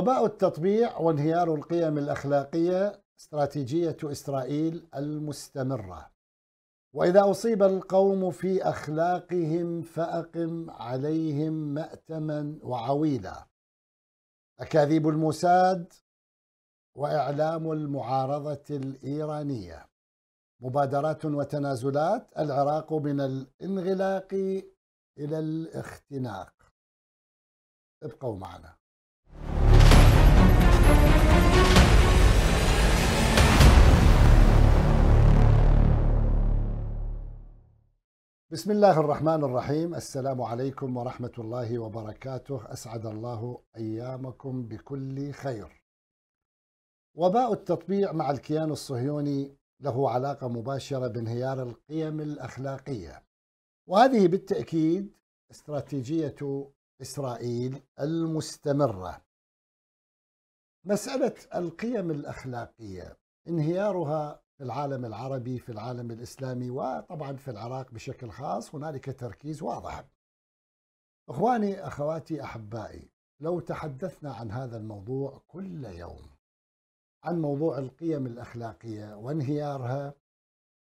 وباء التطبيع وانهيار القيم الاخلاقيه استراتيجيه اسرائيل المستمره واذا اصيب القوم في اخلاقهم فاقم عليهم ماتما وعويلا اكاذيب الموساد واعلام المعارضه الايرانيه مبادرات وتنازلات العراق من الانغلاق الى الاختناق ابقوا معنا بسم الله الرحمن الرحيم السلام عليكم ورحمة الله وبركاته أسعد الله أيامكم بكل خير وباء التطبيع مع الكيان الصهيوني له علاقة مباشرة بانهيار القيم الأخلاقية وهذه بالتأكيد استراتيجية إسرائيل المستمرة مسألة القيم الأخلاقية انهيارها في العالم العربي في العالم الإسلامي وطبعا في العراق بشكل خاص هنالك تركيز واضح إخواني أخواتي أحبائي لو تحدثنا عن هذا الموضوع كل يوم عن موضوع القيم الأخلاقية وانهيارها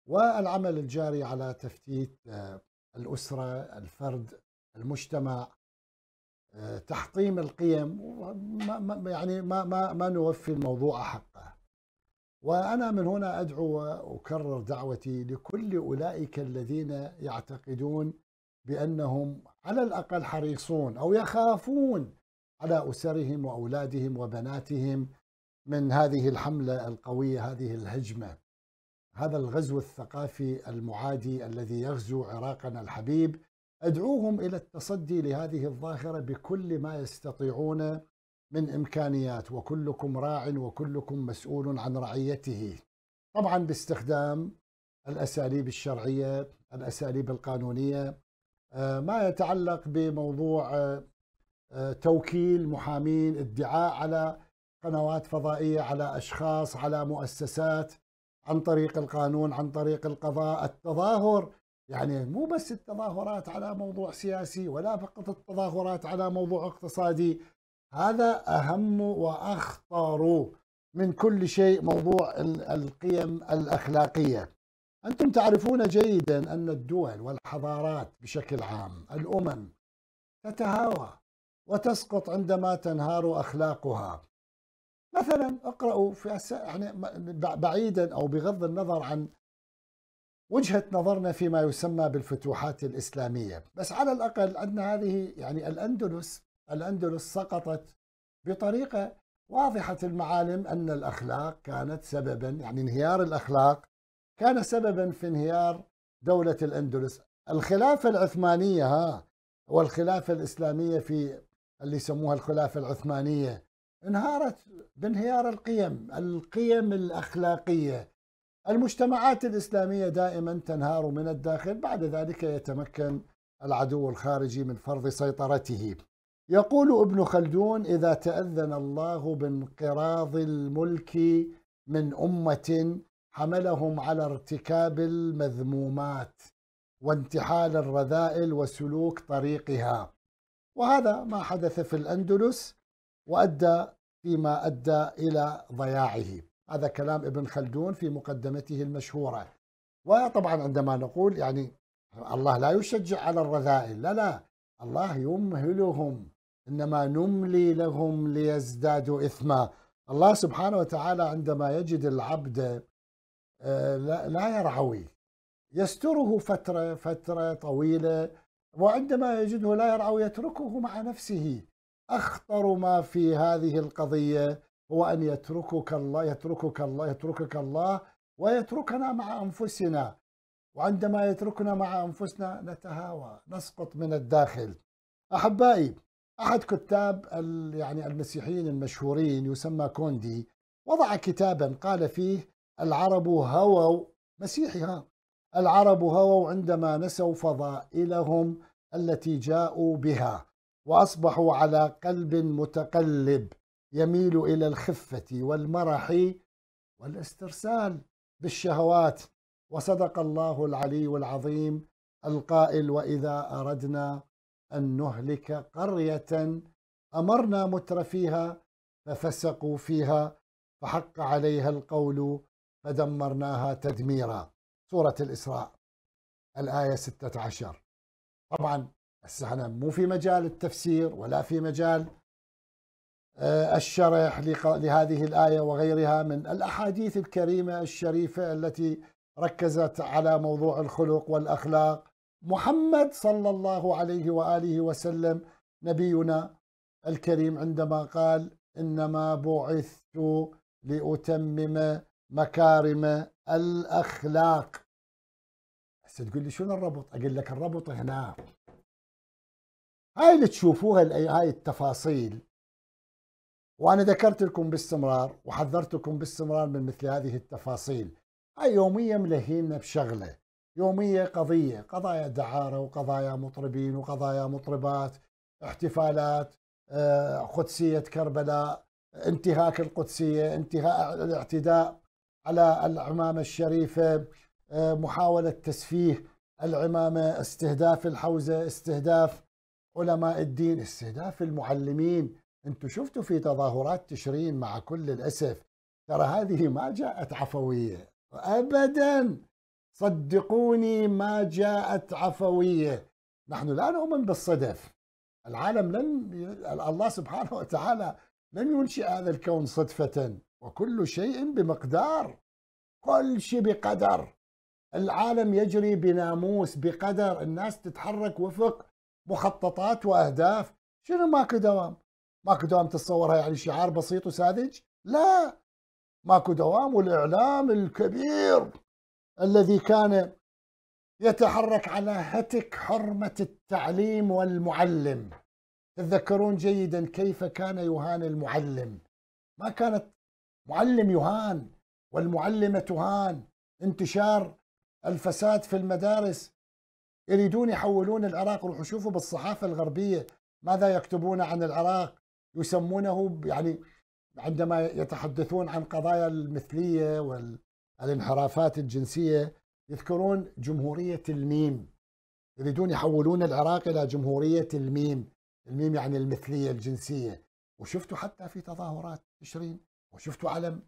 والعمل الجاري على تفتيت آه، الأسرة الفرد المجتمع آه، تحطيم القيم يعني ما, ما, ما نوفي الموضوع حقه وأنا من هنا أدعو وأكرر دعوتي لكل أولئك الذين يعتقدون بأنهم على الأقل حريصون أو يخافون على أسرهم وأولادهم وبناتهم من هذه الحملة القوية هذه الهجمة هذا الغزو الثقافي المعادي الذي يغزو عراقنا الحبيب أدعوهم إلى التصدي لهذه الظاهرة بكل ما يستطيعون من إمكانيات وكلكم راع وكلكم مسؤول عن رعيته طبعا باستخدام الأساليب الشرعية الأساليب القانونية آه، ما يتعلق بموضوع آه، آه، توكيل محامين ادعاء على قنوات فضائية على أشخاص على مؤسسات عن طريق القانون عن طريق القضاء التظاهر يعني مو بس التظاهرات على موضوع سياسي ولا فقط التظاهرات على موضوع اقتصادي هذا أهم وأخطر من كل شيء موضوع القيم الأخلاقية أنتم تعرفون جيدا أن الدول والحضارات بشكل عام الأمم تتهاوى وتسقط عندما تنهار أخلاقها مثلا اقرأوا في يعني بعيدا أو بغض النظر عن وجهة نظرنا فيما يسمى بالفتوحات الإسلامية بس على الأقل عندنا هذه يعني الأندلس الأندلس سقطت بطريقة واضحة المعالم أن الأخلاق كانت سببا يعني انهيار الأخلاق كان سببا في انهيار دولة الأندلس الخلافة العثمانية ها والخلافة الإسلامية في اللي يسموها الخلافة العثمانية انهارت بانهيار القيم القيم الأخلاقية المجتمعات الإسلامية دائما تنهار من الداخل بعد ذلك يتمكن العدو الخارجي من فرض سيطرته يقول ابن خلدون إذا تأذن الله بانقراض الملك من أمة حملهم على ارتكاب المذمومات وانتحال الرذائل وسلوك طريقها وهذا ما حدث في الأندلس وأدى فيما أدى إلى ضياعه هذا كلام ابن خلدون في مقدمته المشهورة وطبعا عندما نقول يعني الله لا يشجع على الرذائل لا لا الله يمهلهم إنما نملي لهم ليزدادوا إثما الله سبحانه وتعالى عندما يجد العبد آه، لا يرعوي يستره فترة فترة طويلة وعندما يجده لا يرعوي يتركه مع نفسه أخطر ما في هذه القضية هو أن يتركك الله يتركك الله يتركك الله ويتركنا مع أنفسنا وعندما يتركنا مع أنفسنا نتهاوى نسقط من الداخل أحبائي أحد كتاب يعني المسيحيين المشهورين يسمى كوندي وضع كتابا قال فيه العرب هووا مسيحي ها العرب هووا عندما نسوا فضائلهم التي جاءوا بها وأصبحوا على قلب متقلب يميل إلى الخفة والمرح والاسترسال بالشهوات وصدق الله العلي العظيم القائل وإذا أردنا أن نهلك قرية أمرنا مترفيها ففسقوا فيها فحق عليها القول فدمرناها تدميرا سورة الإسراء الآية 16 طبعا أنا مو في مجال التفسير ولا في مجال آه، الشرح لهذه الآية وغيرها من الأحاديث الكريمة الشريفة التي ركزت على موضوع الخلق والأخلاق محمد صلى الله عليه واله وسلم نبينا الكريم عندما قال انما بعثت لاتمم مكارم الاخلاق هسه تقول لي شنو الربط؟ اقول لك الربط هنا هاي اللي تشوفوها هاي التفاصيل وانا ذكرت لكم باستمرار وحذرتكم باستمرار من مثل هذه التفاصيل هاي يوميا ملهينا بشغله يومية قضية قضايا دعارة وقضايا مطربين وقضايا مطربات احتفالات آه، قدسية كربلاء انتهاك القدسية انتهاء الاعتداء على العمامة الشريفة آه، محاولة تسفيه العمامة استهداف الحوزة استهداف علماء الدين استهداف المعلمين انتم شفتوا في تظاهرات تشرين مع كل الأسف ترى هذه ما جاءت عفوية أبداً صدقوني ما جاءت عفوية نحن لا نؤمن بالصدف العالم لن الله سبحانه وتعالى لن ينشئ هذا الكون صدفة وكل شيء بمقدار كل شيء بقدر العالم يجري بناموس بقدر الناس تتحرك وفق مخططات واهداف شنو ماكو دوام ماكو دوام تتصورها يعني شعار بسيط وساذج لا ماكو دوام والاعلام الكبير الذي كان يتحرك على هتك حرمة التعليم والمعلم تذكرون جيدا كيف كان يهان المعلم ما كانت معلم يهان والمعلمة تهان انتشار الفساد في المدارس يريدون يحولون العراق روحوا شوفوا بالصحافة الغربية ماذا يكتبون عن العراق يسمونه يعني عندما يتحدثون عن قضايا المثلية وال الانحرافات الجنسية يذكرون جمهورية الميم يريدون يحولون العراق إلى جمهورية الميم الميم يعني المثلية الجنسية وشفتوا حتى في تظاهرات تشرين وشفتوا علم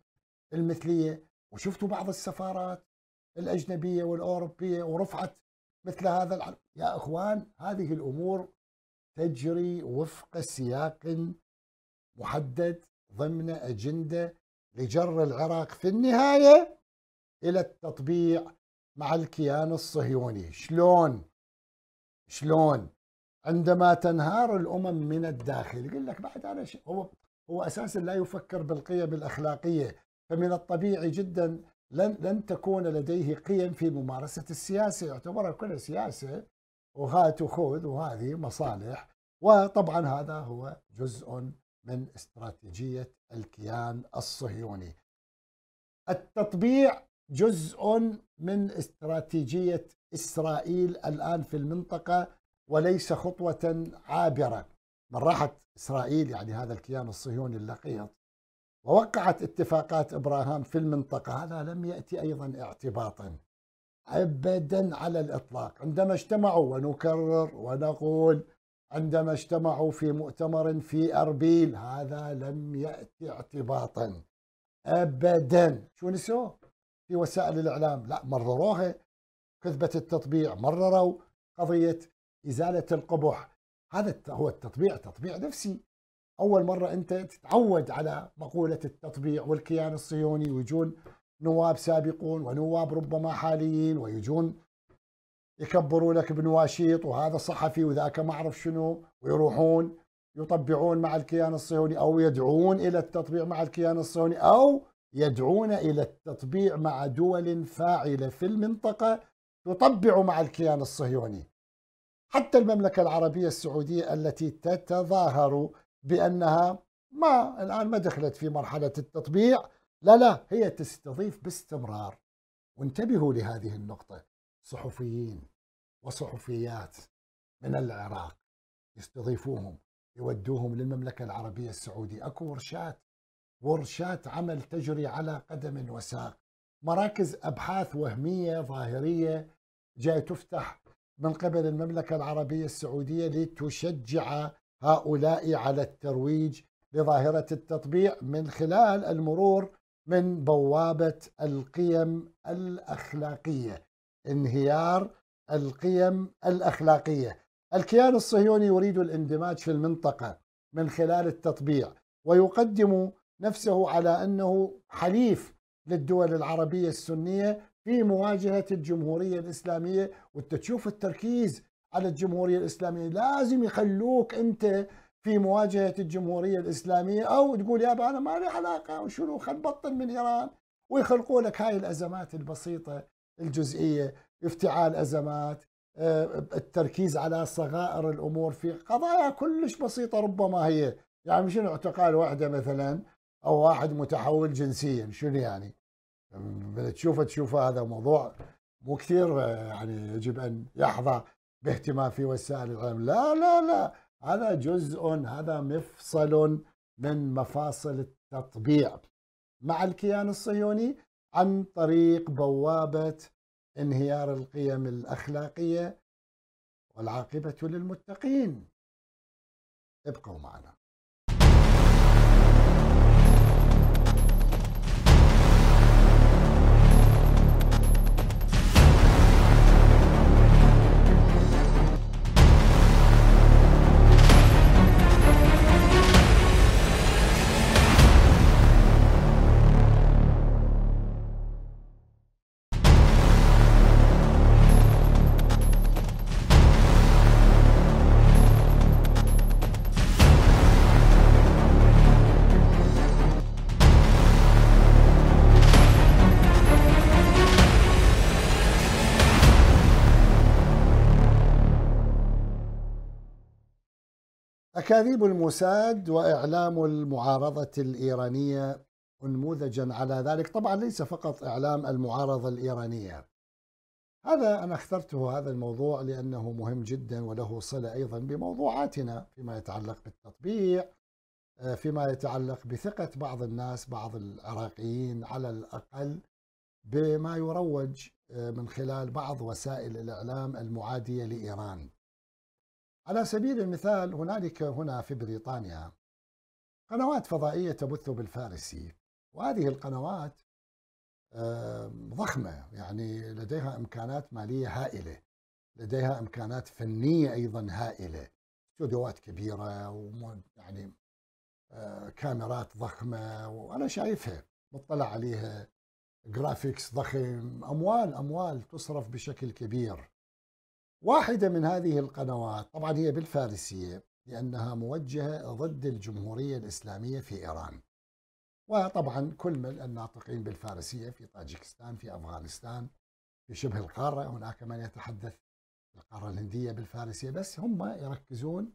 المثلية وشفتوا بعض السفارات الأجنبية والأوروبية ورفعت مثل هذا العلم يا إخوان هذه الأمور تجري وفق سياق محدد ضمن أجندة لجر العراق في النهاية الى التطبيع مع الكيان الصهيوني شلون شلون عندما تنهار الامم من الداخل يقول لك بعد انا هو هو اساسا لا يفكر بالقيم الاخلاقيه فمن الطبيعي جدا لن لن تكون لديه قيم في ممارسه السياسه يعتبرها كلها سياسه وهات وخذ وهذه مصالح وطبعا هذا هو جزء من استراتيجيه الكيان الصهيوني التطبيع جزء من استراتيجية إسرائيل الآن في المنطقة وليس خطوة عابرة من راحت إسرائيل يعني هذا الكيان الصهيوني اللقيط ووقعت اتفاقات إبراهام في المنطقة هذا لم يأتي أيضا اعتباطا أبدا على الإطلاق عندما اجتمعوا ونكرر ونقول عندما اجتمعوا في مؤتمر في أربيل هذا لم يأتي اعتباطا أبدا شو نسوه في وسائل الإعلام لا مرروها كذبة التطبيع مرروا قضية إزالة القبح هذا هو التطبيع تطبيع نفسي أول مرة أنت تتعود على مقولة التطبيع والكيان الصهيوني ويجون نواب سابقون ونواب ربما حاليين ويجون يكبروا لك بنواشيط وهذا صحفي وذاك ما أعرف شنو ويروحون يطبعون مع الكيان الصهيوني أو يدعون إلى التطبيع مع الكيان الصهيوني أو يدعون إلى التطبيع مع دول فاعلة في المنطقة تطبع مع الكيان الصهيوني حتى المملكة العربية السعودية التي تتظاهر بأنها ما الآن ما دخلت في مرحلة التطبيع لا لا هي تستضيف باستمرار وانتبهوا لهذه النقطة صحفيين وصحفيات من العراق يستضيفوهم يودوهم للمملكة العربية السعودية أكو ورشات ورشات عمل تجري على قدم وساق مراكز أبحاث وهمية ظاهرية جاي تفتح من قبل المملكة العربية السعودية لتشجع هؤلاء على الترويج لظاهرة التطبيع من خلال المرور من بوابة القيم الأخلاقية انهيار القيم الأخلاقية الكيان الصهيوني يريد الاندماج في المنطقة من خلال التطبيع ويقدم نفسه على أنه حليف للدول العربية السنية في مواجهة الجمهورية الإسلامية وتشوف التركيز على الجمهورية الإسلامية لازم يخلوك أنت في مواجهة الجمهورية الإسلامية أو تقول يابا أنا ما لي علاقة وشنو خل بطل من إيران ويخلقوا لك هاي الأزمات البسيطة الجزئية افتعال أزمات آه، التركيز على صغائر الأمور في قضايا كلش بسيطة ربما هي يعني شنو اعتقال واحدة مثلا او واحد متحول جنسيا شنو يعني تشوفه تشوفه هذا موضوع مو كثير آه، يعني يجب ان يحظى باهتمام في وسائل الاعلام لا لا لا هذا جزء هذا مفصل من مفاصل التطبيع مع الكيان الصهيوني عن طريق بوابه انهيار القيم الاخلاقيه والعاقبه للمتقين ابقوا معنا أكاذيب الموساد وإعلام المعارضة الإيرانية أنموذجا على ذلك طبعا ليس فقط إعلام المعارضة الإيرانية هذا أنا اخترته هذا الموضوع لأنه مهم جدا وله صلة أيضا بموضوعاتنا فيما يتعلق بالتطبيع آه، فيما يتعلق بثقة بعض الناس بعض العراقيين على الأقل بما يروج آه، من خلال بعض وسائل الإعلام المعادية لإيران على سبيل المثال هنالك هنا في بريطانيا قنوات فضائية تبث بالفارسي وهذه القنوات ضخمة يعني لديها إمكانات مالية هائلة لديها إمكانات فنية أيضا هائلة استوديوهات كبيرة ويعني آه، كاميرات ضخمة وأنا شايفها مطلع عليها جرافيكس ضخم أموال أموال تصرف بشكل كبير واحدة من هذه القنوات طبعا هي بالفارسية لأنها موجهة ضد الجمهورية الإسلامية في إيران وطبعا كل من الناطقين بالفارسية في طاجكستان في أفغانستان في شبه القارة هناك من يتحدث القارة الهندية بالفارسية بس هم يركزون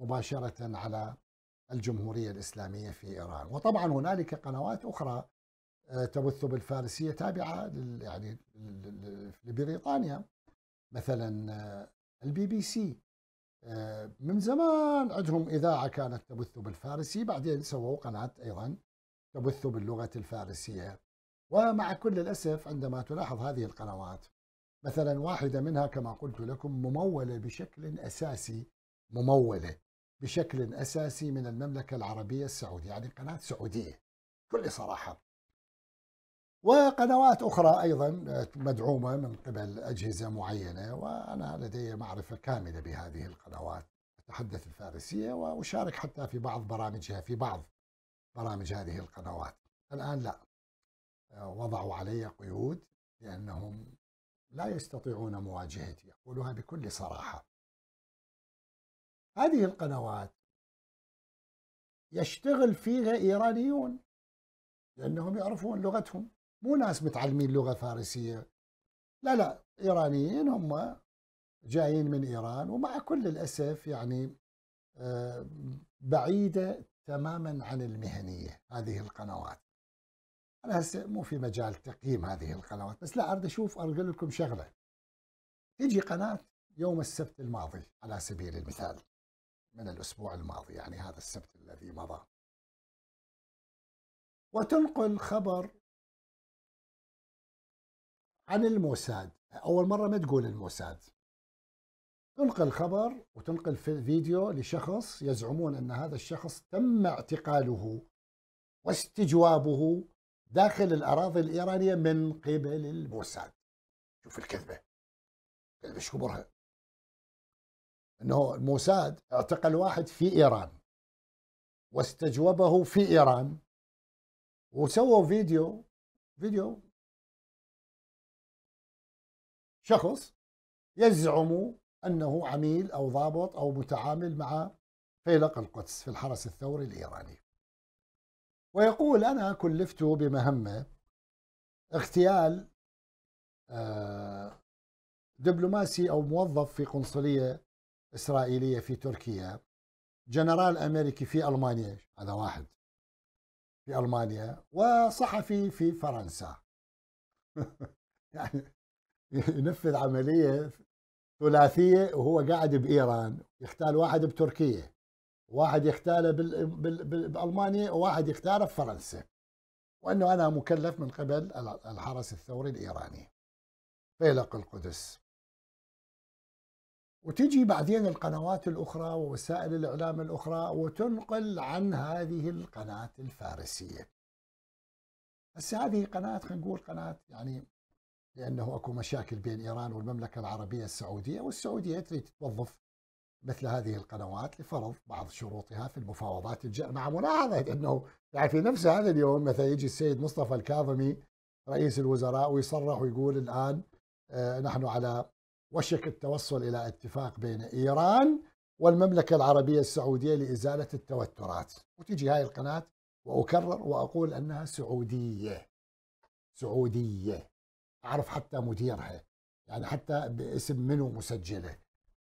مباشرة على الجمهورية الإسلامية في إيران وطبعا هنالك قنوات أخرى آه، تبث بالفارسية تابعة يعني لبريطانيا مثلا آه، البي بي سي آه، من زمان عندهم إذاعة كانت تبث بالفارسي بعدين سووا قناة أيضا تبث باللغة الفارسية ومع كل الأسف عندما تلاحظ هذه القنوات مثلا واحدة منها كما قلت لكم ممولة بشكل أساسي ممولة بشكل أساسي من المملكة العربية السعودية يعني قناة سعودية كل صراحة وقنوات أخرى أيضا آه، مدعومة من قبل أجهزة معينة وأنا لدي معرفة كاملة بهذه القنوات أتحدث الفارسية وأشارك حتى في بعض برامجها في بعض برامج هذه القنوات الآن لا آه، وضعوا علي قيود لأنهم لا يستطيعون مواجهتي أقولها بكل صراحة هذه القنوات يشتغل فيها إيرانيون لأنهم يعرفون لغتهم مو ناس متعلمين لغه فارسيه لا لا ايرانيين هم جايين من ايران ومع كل الاسف يعني آه، بعيده تماما عن المهنيه هذه القنوات. انا هسه مو في مجال تقييم هذه القنوات بس لا اريد اشوف اقول لكم شغله. تجي قناه يوم السبت الماضي على سبيل المثال من الاسبوع الماضي يعني هذا السبت الذي مضى. وتنقل خبر عن الموساد أول مرة ما تقول الموساد تنقل خبر وتنقل في فيديو لشخص يزعمون أن هذا الشخص تم اعتقاله واستجوابه داخل الأراضي الإيرانية من قبل الموساد شوف الكذبة كذبة ايش كبرها أنه الموساد اعتقل واحد في إيران واستجوبه في إيران وسووا فيديو فيديو شخص يزعم أنه عميل أو ضابط أو متعامل مع فيلق القدس في الحرس الثوري الإيراني ويقول أنا كلفت بمهمة اغتيال آه، دبلوماسي أو موظف في قنصلية إسرائيلية في تركيا جنرال أمريكي في ألمانيا هذا واحد في ألمانيا وصحفي في فرنسا يعني ينفذ عمليه ثلاثيه وهو قاعد بايران يختال واحد بتركيا واحد يختاله بالمانيا وواحد يختاله بفرنسا وانه انا مكلف من قبل الحرس الثوري الايراني فيلق القدس وتجي بعدين القنوات الاخرى ووسائل الاعلام الاخرى وتنقل عن هذه القناه الفارسيه. بس هذه قناه خلينا نقول قناه يعني لأنه أكو مشاكل بين إيران والمملكة العربية السعودية والسعودية تريد تتوظف مثل هذه القنوات لفرض بعض شروطها في المفاوضات الجارية مع ملاحظة أنه يعني في نفس هذا اليوم مثلا يجي السيد مصطفى الكاظمي رئيس الوزراء ويصرح ويقول الآن آه، نحن على وشك التوصل إلى اتفاق بين إيران والمملكة العربية السعودية لإزالة التوترات وتجي هاي القناة وأكرر وأقول أنها سعودية سعودية اعرف حتى مديرها يعني حتى باسم منو مسجله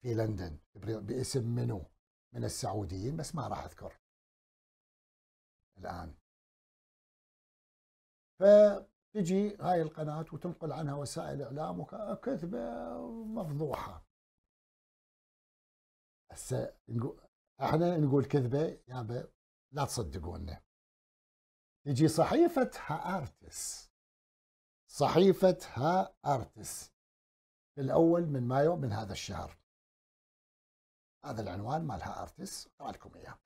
في لندن باسم منو من السعوديين بس ما راح اذكر الان فتجي هاي القناة وتنقل عنها وسائل إعلام وكذبة مفضوحة هسه احنا نقول كذبة يابا لا تصدقونا تجي صحيفة هارتس صحيفة ها أرتس الأول من مايو من هذا الشهر هذا العنوان مالها أرتس لكم إياه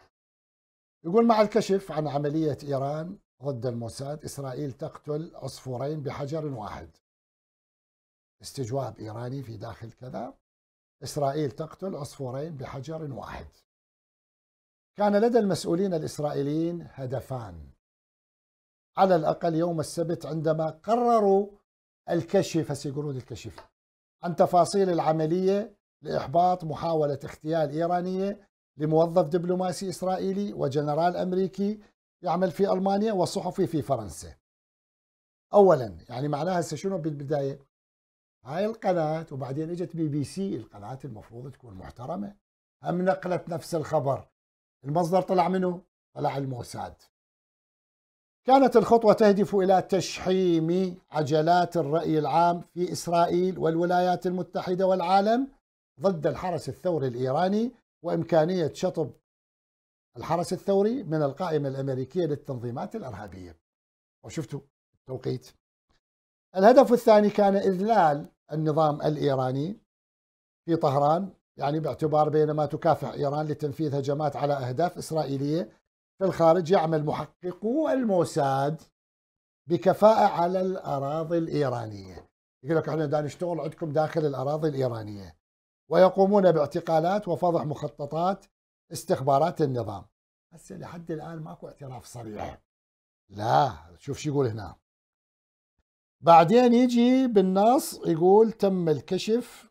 يقول مع الكشف عن عملية إيران ضد الموساد إسرائيل تقتل عصفورين بحجر واحد استجواب إيراني في داخل كذا إسرائيل تقتل عصفورين بحجر واحد كان لدى المسؤولين الإسرائيليين هدفان على الأقل يوم السبت عندما قرروا الكشف سيقولون الكشف عن تفاصيل العملية لإحباط محاولة اغتيال إيرانية لموظف دبلوماسي إسرائيلي وجنرال أمريكي يعمل في ألمانيا وصحفي في فرنسا أولا يعني معناها هسه شنو بالبداية هاي القناة وبعدين اجت بي بي سي القناة المفروض تكون محترمة هم نقلت نفس الخبر المصدر طلع منه طلع الموساد كانت الخطوة تهدف إلى تشحيم عجلات الرأي العام في إسرائيل والولايات المتحدة والعالم ضد الحرس الثوري الإيراني وإمكانية شطب الحرس الثوري من القائمة الأمريكية للتنظيمات الإرهابية وشفتوا التوقيت الهدف الثاني كان إذلال النظام الإيراني في طهران يعني باعتبار بينما تكافح إيران لتنفيذ هجمات على أهداف إسرائيلية في الخارج يعمل محققو الموساد بكفاءة على الأراضي الإيرانية يقول لك احنا دا نشتغل عندكم داخل الأراضي الإيرانية ويقومون باعتقالات وفضح مخططات استخبارات النظام هسه لحد الآن ماكو اعتراف صريح لا شوف شو يقول هنا بعدين يجي بالنص يقول تم الكشف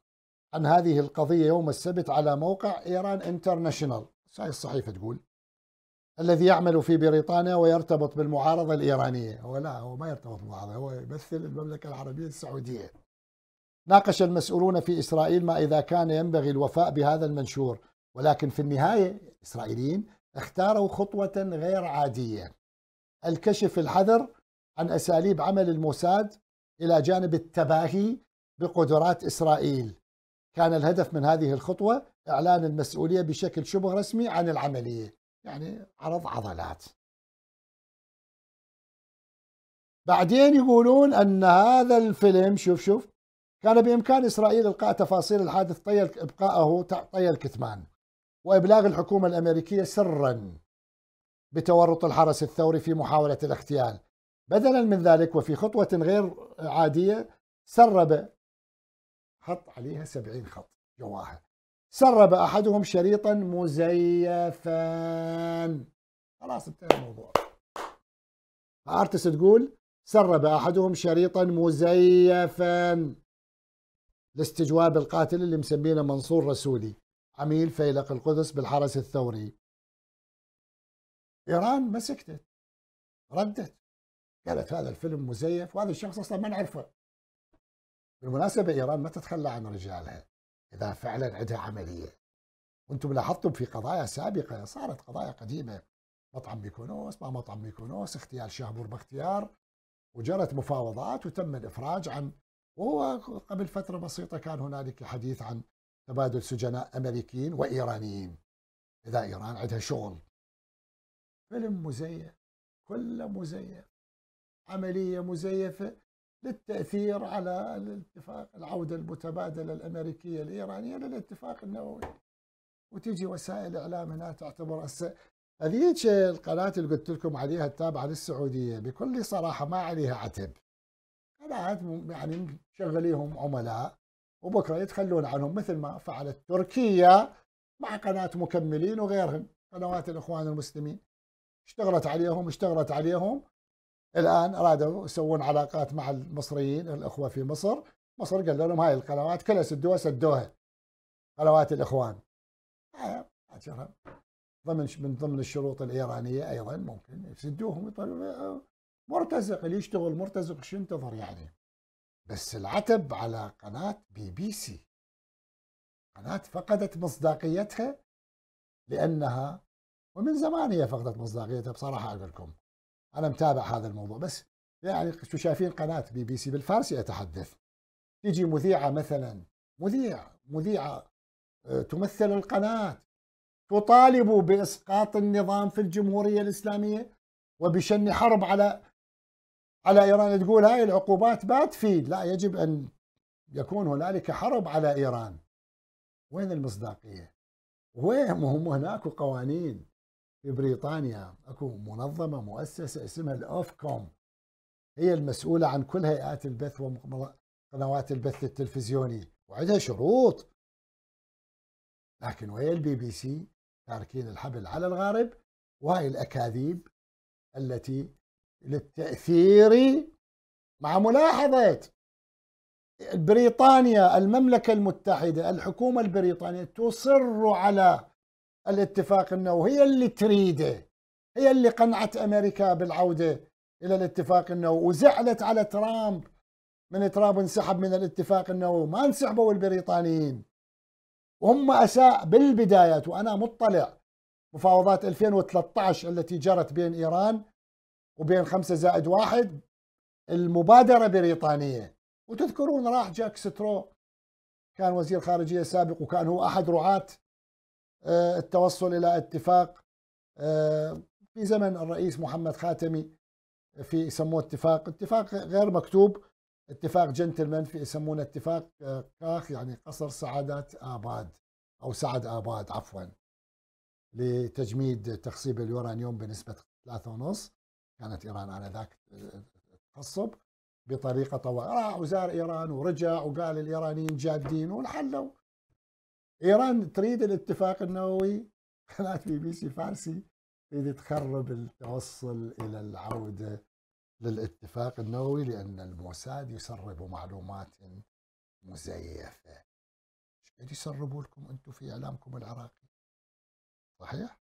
عن هذه القضية يوم السبت على موقع إيران انترناشنال هاي الصحيفة تقول الذي يعمل في بريطانيا ويرتبط بالمعارضة الإيرانية هو لا هو ما يرتبط بالمعارضة هو يمثل المملكة العربية السعودية ناقش المسؤولون في إسرائيل ما إذا كان ينبغي الوفاء بهذا المنشور ولكن في النهاية الإسرائيليين اختاروا خطوة غير عادية الكشف الحذر عن أساليب عمل الموساد إلى جانب التباهي بقدرات إسرائيل كان الهدف من هذه الخطوة إعلان المسؤولية بشكل شبه رسمي عن العملية يعني عرض عضلات بعدين يقولون ان هذا الفيلم شوف شوف كان بامكان اسرائيل القاء تفاصيل الحادث طي ابقائه طي الكتمان وابلاغ الحكومه الامريكيه سرا بتورط الحرس الثوري في محاوله الاغتيال بدلا من ذلك وفي خطوه غير عاديه سرب خط عليها 70 خط جواهر سرب أحدهم شريطا مزيفا خلاص انتهى الموضوع ارتست تقول سرب أحدهم شريطا مزيفا لاستجواب القاتل اللي مسمينه منصور رسولي عميل فيلق القدس بالحرس الثوري إيران ما سكتت ردت قالت هذا الفيلم مزيف وهذا الشخص أصلا ما نعرفه بالمناسبة إيران ما تتخلى عن رجالها اذا فعلا عندها عمليه وانتم لاحظتم في قضايا سابقه صارت قضايا قديمه مطعم ميكونوس ما مطعم ميكونوس اختيار شهبور باختيار وجرت مفاوضات وتم الافراج عن وهو قبل فتره بسيطه كان هنالك حديث عن تبادل سجناء امريكيين وايرانيين اذا ايران عندها شغل فيلم مزيف كله مزيف عمليه مزيفه للتأثير على الاتفاق العودة المتبادلة الأمريكية الإيرانية للاتفاق النووي وتجي وسائل إعلام هنا تعتبر هسه هذيك القناة اللي قلت لكم عليها التابعة للسعودية بكل صراحة ما عليها عتب قناة يعني مشغليهم عملاء وبكرة يتخلون عنهم مثل ما فعلت تركيا مع قناة مكملين وغيرهم قنوات الإخوان المسلمين اشتغلت عليهم اشتغلت عليهم الآن أرادوا يسوون علاقات مع المصريين الأخوة في مصر مصر قالوا لهم هاي القنوات كلها سدوها سدوها قنوات الإخوان ضمن من ضمن الشروط الإيرانية أيضا ممكن يسدوهم طيب، مرتزق اللي يشتغل مرتزق شو ينتظر يعني بس العتب على قناة بي بي سي قناة فقدت مصداقيتها لأنها ومن زمان هي فقدت مصداقيتها بصراحة أقول لكم انا متابع هذا الموضوع بس يعني شايفين قناه بي بي سي بالفارسي اتحدث تجي مذيعه مثلا مذيع مذيعه آه، تمثل القناه تطالب باسقاط النظام في الجمهوريه الاسلاميه وبشن حرب على على ايران تقول هاي العقوبات ما تفيد لا يجب ان يكون هنالك حرب على ايران وين المصداقيه؟ وين هم هناك قوانين في بريطانيا اكو منظمه مؤسسه اسمها الاوفكوم هي المسؤوله عن كل هيئات البث وقنوات البث التلفزيوني وعندها شروط لكن ويا البي بي سي تاركين الحبل على الغارب وهاي الاكاذيب التي للتاثير مع ملاحظه بريطانيا المملكه المتحده الحكومه البريطانيه تصر على الاتفاق النووي هي اللي تريده هي اللي قنعت امريكا بالعوده الى الاتفاق النووي وزعلت على ترامب من ترامب انسحب من الاتفاق النووي ما انسحبوا البريطانيين وهم اساء بالبدايات وانا مطلع مفاوضات 2013 التي جرت بين ايران وبين خمسة زائد واحد المبادرة بريطانية وتذكرون راح جاك سترو كان وزير خارجية سابق وكان هو أحد رعاة آه، التوصل إلى اتفاق آه، في زمن الرئيس محمد خاتمي في يسموه اتفاق اتفاق غير مكتوب اتفاق جنتلمان في يسمونه اتفاق آه، كاخ يعني قصر سعادات آباد أو سعد آباد عفوا لتجميد تخصيب اليورانيوم بنسبة ونص كانت إيران آنذاك تخصب بطريقة طوال راح وزار إيران ورجع وقال الإيرانيين جادين ونحلوا ايران تريد الاتفاق النووي قناه بي بي سي فارسي تريد تخرب التوصل الى العوده للاتفاق النووي لان الموساد يسرب معلومات مزيفه. ايش يسربوا لكم انتم في اعلامكم العراقي؟ صحيح؟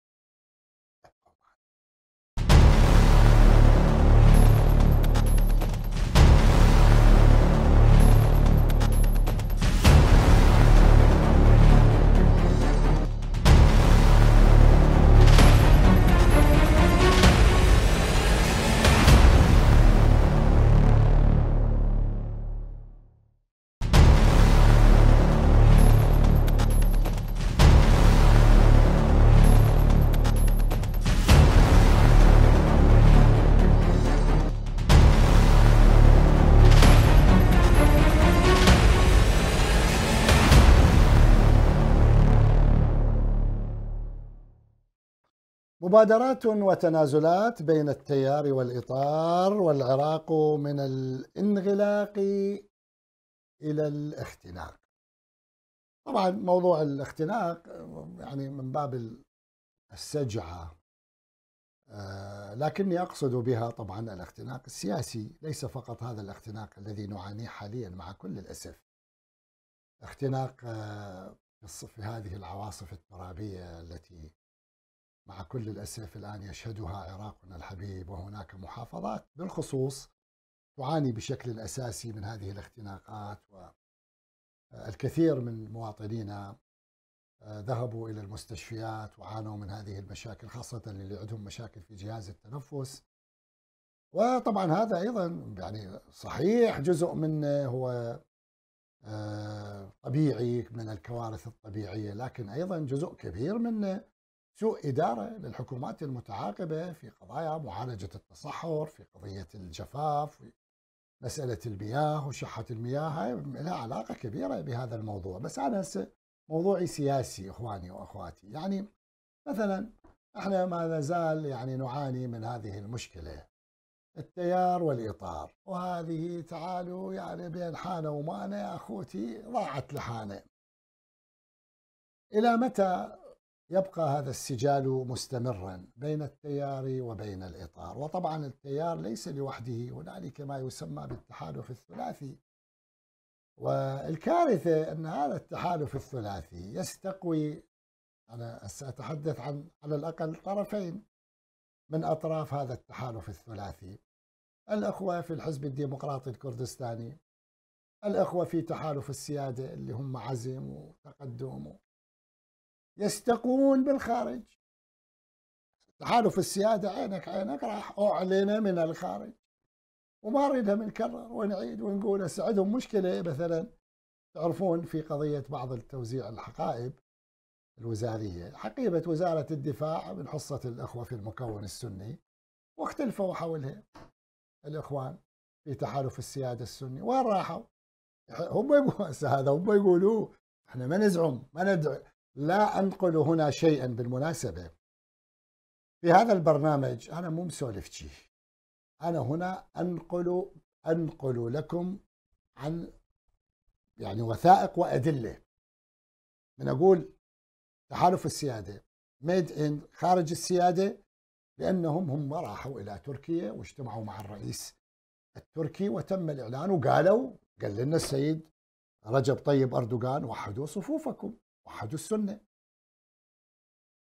مبادرات وتنازلات بين التيار والإطار والعراق من الانغلاق إلى الاختناق طبعا موضوع الاختناق يعني من باب السجعة آه، لكني أقصد بها طبعا الاختناق السياسي ليس فقط هذا الاختناق الذي نعانيه حاليا مع كل الأسف اختناق آه، في هذه العواصف الترابية التي مع كل الأسف الآن يشهدها عراقنا الحبيب وهناك محافظات بالخصوص تعاني بشكل أساسي من هذه الاختناقات والكثير من مواطنينا آه، ذهبوا إلى المستشفيات وعانوا من هذه المشاكل خاصة اللي عندهم مشاكل في جهاز التنفس وطبعا هذا أيضا يعني صحيح جزء منه هو آه، طبيعي من الكوارث الطبيعية لكن أيضا جزء كبير منه سوء إدارة للحكومات المتعاقبة في قضايا معالجة التصحر في قضية الجفاف في مسألة المياه وشحة المياه هاي لها علاقة كبيرة بهذا الموضوع بس أنا هسه موضوعي سياسي إخواني وأخواتي يعني مثلا احنا ما نزال يعني نعاني من هذه المشكلة التيار والإطار وهذه تعالوا يعني بين حانة ومانة أخوتي ضاعت لحانة إلى متى يبقى هذا السجال مستمرا بين التيار وبين الإطار وطبعا التيار ليس لوحده هنالك ما يسمى بالتحالف الثلاثي والكارثة أن هذا التحالف الثلاثي يستقوي أنا سأتحدث عن على الأقل طرفين من أطراف هذا التحالف الثلاثي الأخوة في الحزب الديمقراطي الكردستاني الأخوة في تحالف السيادة اللي هم عزم وتقدم يستقون بالخارج تحالف السيادة عينك عينك راح أعلن من الخارج وما اريدها نكرر ونعيد ونقول اسعدهم مشكلة مثلا تعرفون في قضية بعض التوزيع الحقائب الوزارية حقيبة وزارة الدفاع من حصة الأخوة في المكون السني واختلفوا حولها الإخوان في تحالف السيادة السني وين راحوا؟ هم يقولوا هسه هذا هم يقولوه احنا ما نزعم ما ندعي لا أنقل هنا شيئا بالمناسبة في هذا البرنامج أنا مو مسولف شيء أنا هنا أنقل أنقل لكم عن يعني وثائق وأدلة من أقول تحالف السيادة ميد إن خارج السيادة لأنهم هم راحوا إلى تركيا واجتمعوا مع الرئيس التركي وتم الإعلان وقالوا قال لنا السيد رجب طيب أردوغان وحدوا صفوفكم وحدوا السنة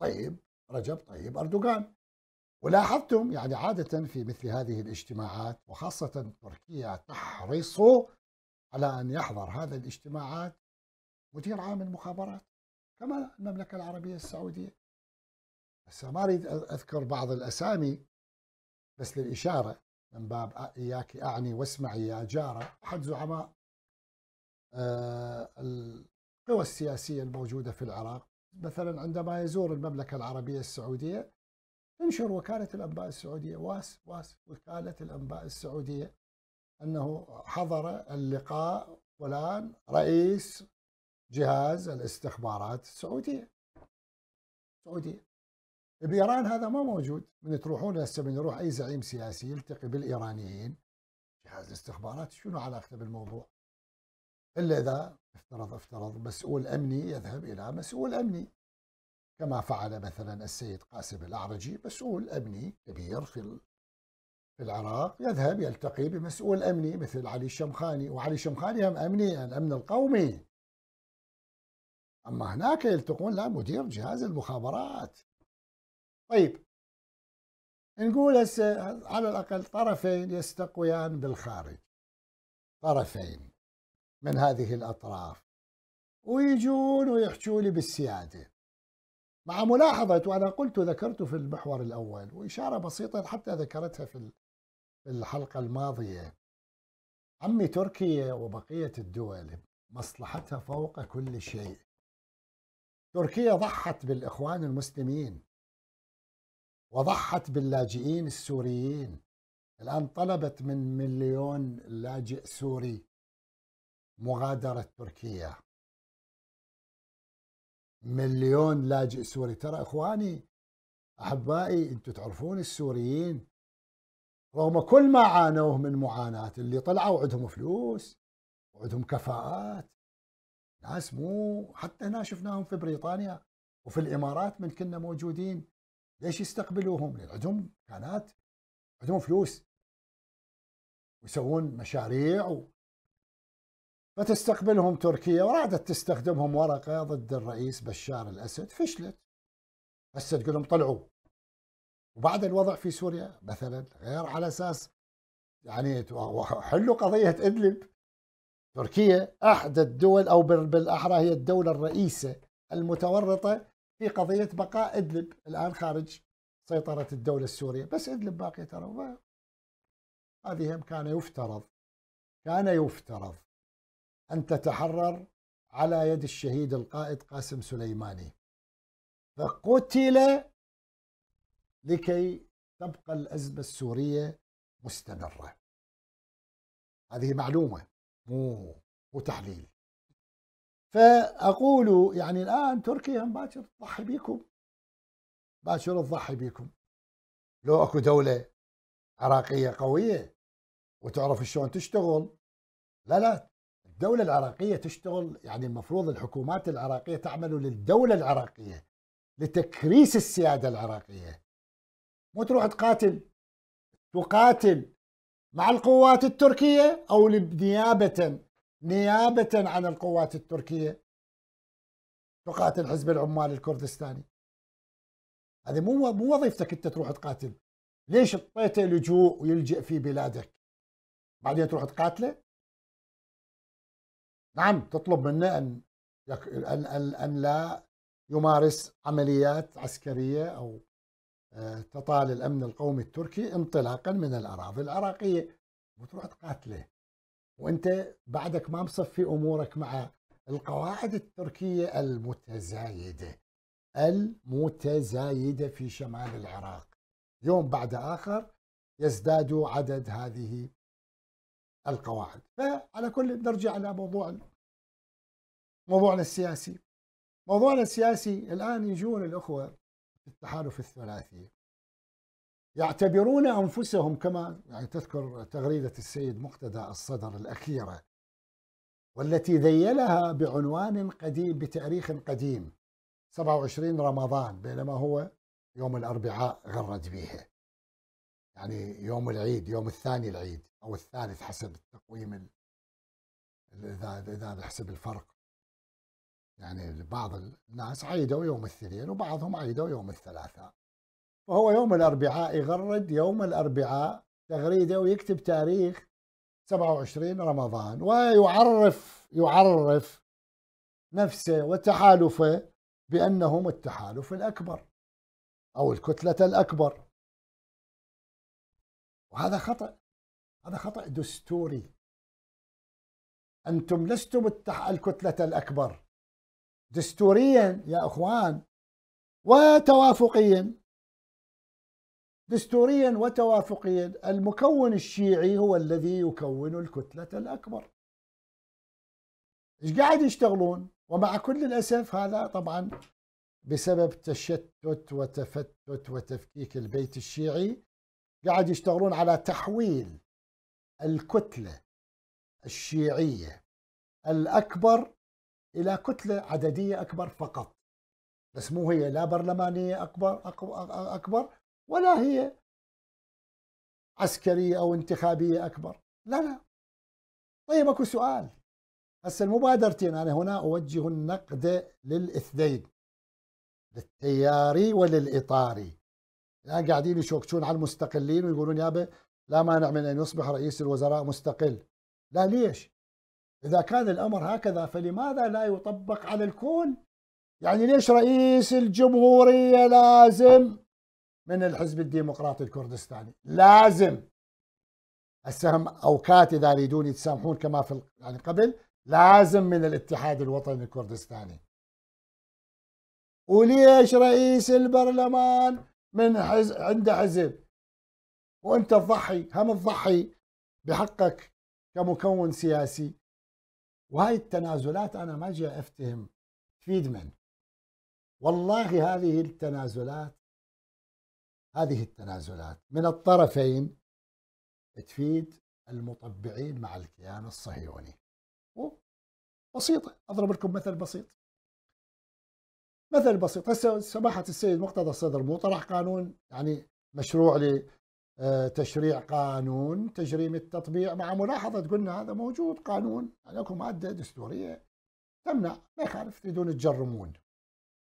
طيب رجب طيب أردوغان ولاحظتم يعني عادة في مثل هذه الاجتماعات وخاصة تركيا تحرص على أن يحضر هذه الاجتماعات مدير عام المخابرات كما المملكة العربية السعودية بس ما أريد أذكر بعض الأسامي بس للإشارة من باب إياك أعني واسمعي يا جارة أحد زعماء آه، القوى السياسية الموجودة في العراق مثلا عندما يزور المملكة العربية السعودية تنشر وكالة الأنباء السعودية واس واس وكالة الأنباء السعودية أنه حضر اللقاء فلان رئيس جهاز الاستخبارات السعودية السعودية بإيران هذا ما موجود من تروحون هسه من يروح أي زعيم سياسي يلتقي بالإيرانيين جهاز الاستخبارات شنو علاقته بالموضوع إلا إذا افترض افترض مسؤول أمني يذهب إلى مسؤول أمني كما فعل مثلا السيد قاسم الأعرجي مسؤول أمني كبير في في العراق يذهب يلتقي بمسؤول أمني مثل علي الشمخاني وعلي الشمخاني هم أمني الأمن يعني القومي أما هناك يلتقون لا مدير جهاز المخابرات طيب نقول هسه على الأقل طرفين يستقويان بالخارج طرفين من هذه الأطراف ويجون ويحجوا لي بالسيادة مع ملاحظة وأنا قلت ذكرت في المحور الأول وإشارة بسيطة حتى ذكرتها في الحلقة الماضية عمي تركيا وبقية الدول مصلحتها فوق كل شيء تركيا ضحت بالإخوان المسلمين وضحت باللاجئين السوريين الآن طلبت من مليون لاجئ سوري مغادرة تركيا مليون لاجئ سوري ترى إخواني أحبائي أنتم تعرفون السوريين رغم كل ما عانوه من معاناة اللي طلعوا عندهم فلوس وعندهم كفاءات ناس مو حتى هنا شفناهم في بريطانيا وفي الإمارات من كنا موجودين ليش يستقبلوهم لأن عندهم كانت عندهم فلوس ويسوون مشاريع فتستقبلهم تركيا ورادت تستخدمهم ورقه ضد الرئيس بشار الاسد فشلت هسه تقول لهم طلعوا وبعد الوضع في سوريا مثلا غير على اساس يعني حلوا قضيه ادلب تركيا احدى الدول او بالاحرى هي الدوله الرئيسه المتورطه في قضيه بقاء ادلب الان خارج سيطره الدوله السوريه بس ادلب باقي ترى هذه كان يفترض كان يفترض أن تتحرر على يد الشهيد القائد قاسم سليماني فقتل لكي تبقى الأزمة السورية مستمرة هذه معلومة مو مو تحليل فأقول يعني الآن تركيا باكر تضحي بيكم باكر تضحي بيكم لو اكو دولة عراقية قوية وتعرف شلون تشتغل لا لا الدولة العراقية تشتغل يعني المفروض الحكومات العراقية تعمل للدولة العراقية لتكريس السيادة العراقية مو تروح تقاتل تقاتل مع القوات التركية أو نيابة نيابة عن القوات التركية تقاتل حزب العمال الكردستاني هذه مو مو وظيفتك انت تروح تقاتل ليش اعطيته لجوء ويلجئ في بلادك بعدين تروح تقاتله نعم تطلب منه أن يك... أن أن, أن لا يمارس عمليات عسكرية أو آه، تطال الأمن القومي التركي انطلاقا من الأراضي العراقية وتروح تقاتله وأنت بعدك ما مصفي أمورك مع القواعد التركية المتزايدة المتزايدة في شمال العراق يوم بعد آخر يزداد عدد هذه القواعد فعلى كل نرجع على موضوع موضوعنا السياسي موضوعنا السياسي الآن يجون الأخوة في التحالف الثلاثي يعتبرون أنفسهم كما يعني تذكر تغريدة السيد مقتدى الصدر الأخيرة والتي ذيلها بعنوان قديم بتاريخ قديم 27 رمضان بينما هو يوم الأربعاء غرد بها يعني يوم العيد يوم الثاني العيد او الثالث حسب التقويم اذا اذا نحسب الفرق يعني بعض الناس عيدوا يوم الاثنين وبعضهم عيدوا يوم الثلاثاء فهو يوم الاربعاء يغرد يوم الاربعاء تغريده ويكتب تاريخ 27 رمضان ويعرف يعرف نفسه وتحالفه بانهم التحالف الاكبر او الكتله الاكبر وهذا خطأ هذا خطأ دستوري أنتم لستم الكتلة الأكبر دستوريا يا أخوان وتوافقيا دستوريا وتوافقيا المكون الشيعي هو الذي يكون الكتلة الأكبر ايش قاعد يشتغلون ومع كل الأسف هذا طبعا بسبب تشتت وتفتت وتفكيك البيت الشيعي قاعد يشتغلون على تحويل الكتله الشيعيه الاكبر الى كتله عدديه اكبر فقط بس مو هي لا برلمانيه اكبر اكبر ولا هي عسكريه او انتخابيه اكبر لا لا طيب اكو سؤال هسه المبادرتين انا هنا اوجه النقد للاثنين للتياري وللاطاري الان قاعدين يشوكشون على المستقلين ويقولون يابا لا مانع من ان يصبح رئيس الوزراء مستقل لا ليش؟ اذا كان الامر هكذا فلماذا لا يطبق على الكون؟ يعني ليش رئيس الجمهوريه لازم من الحزب الديمقراطي الكردستاني؟ لازم السهم كات اذا يريدون يتسامحون كما في يعني قبل لازم من الاتحاد الوطني الكردستاني وليش رئيس البرلمان من حز... عند حزب وانت تضحي هم تضحي بحقك كمكون سياسي وهاي التنازلات انا ما جاي افتهم تفيد من والله هذه التنازلات هذه التنازلات من الطرفين تفيد المطبعين مع الكيان الصهيوني بسيطة أضرب لكم مثل بسيط مثل بسيط هسه سماحه السيد مقتدى الصدر مو طرح قانون يعني مشروع لتشريع آه، قانون تجريم التطبيع مع ملاحظه قلنا هذا موجود قانون يعني اكو ماده دستوريه تمنع ما يخالف تريدون تجرمون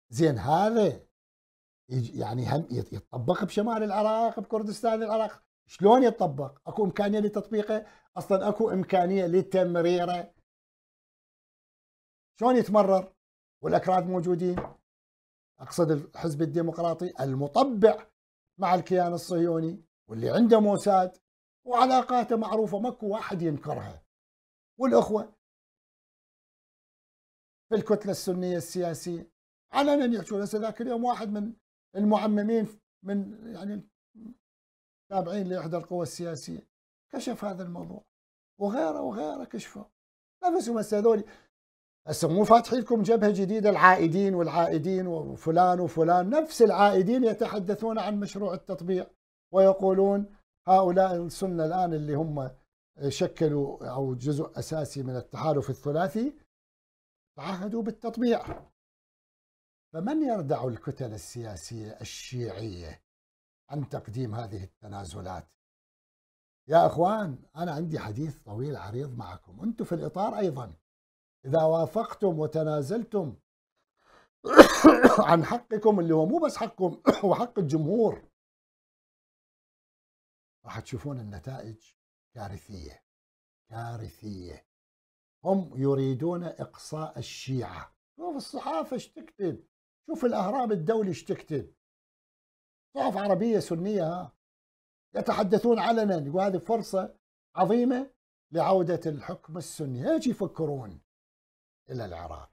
زين هذا يعني هم يتطبق بشمال العراق بكردستان العراق شلون يتطبق اكو امكانيه لتطبيقه اصلا اكو امكانيه لتمريره شلون يتمرر والاكراد موجودين أقصد الحزب الديمقراطي المطبع مع الكيان الصهيوني واللي عنده موساد وعلاقاته معروفة ماكو واحد ينكرها والأخوة في الكتلة السنية السياسية على من يحكون هسه ذاك اليوم واحد من المعممين من يعني تابعين لإحدى القوى السياسية كشف هذا الموضوع وغيره وغيره كشفوا نفسهم هسه هذول هسه مو فاتحين لكم جبهه جديده العائدين والعائدين وفلان وفلان نفس العائدين يتحدثون عن مشروع التطبيع ويقولون هؤلاء السنه الان اللي هم شكلوا او جزء اساسي من التحالف الثلاثي تعهدوا بالتطبيع فمن يردع الكتل السياسيه الشيعيه عن تقديم هذه التنازلات يا اخوان انا عندي حديث طويل عريض معكم انتم في الاطار ايضا إذا وافقتم وتنازلتم عن حقكم اللي هو مو بس حقكم هو حق الجمهور راح تشوفون النتائج كارثية كارثية هم يريدون إقصاء الشيعة شوف الصحافة ايش تكتب شوف الأهرام الدولي ايش تكتب صحف عربية سنية ها يتحدثون علنا يقول هذه فرصة عظيمة لعودة الحكم السني هيك يفكرون إلى العراق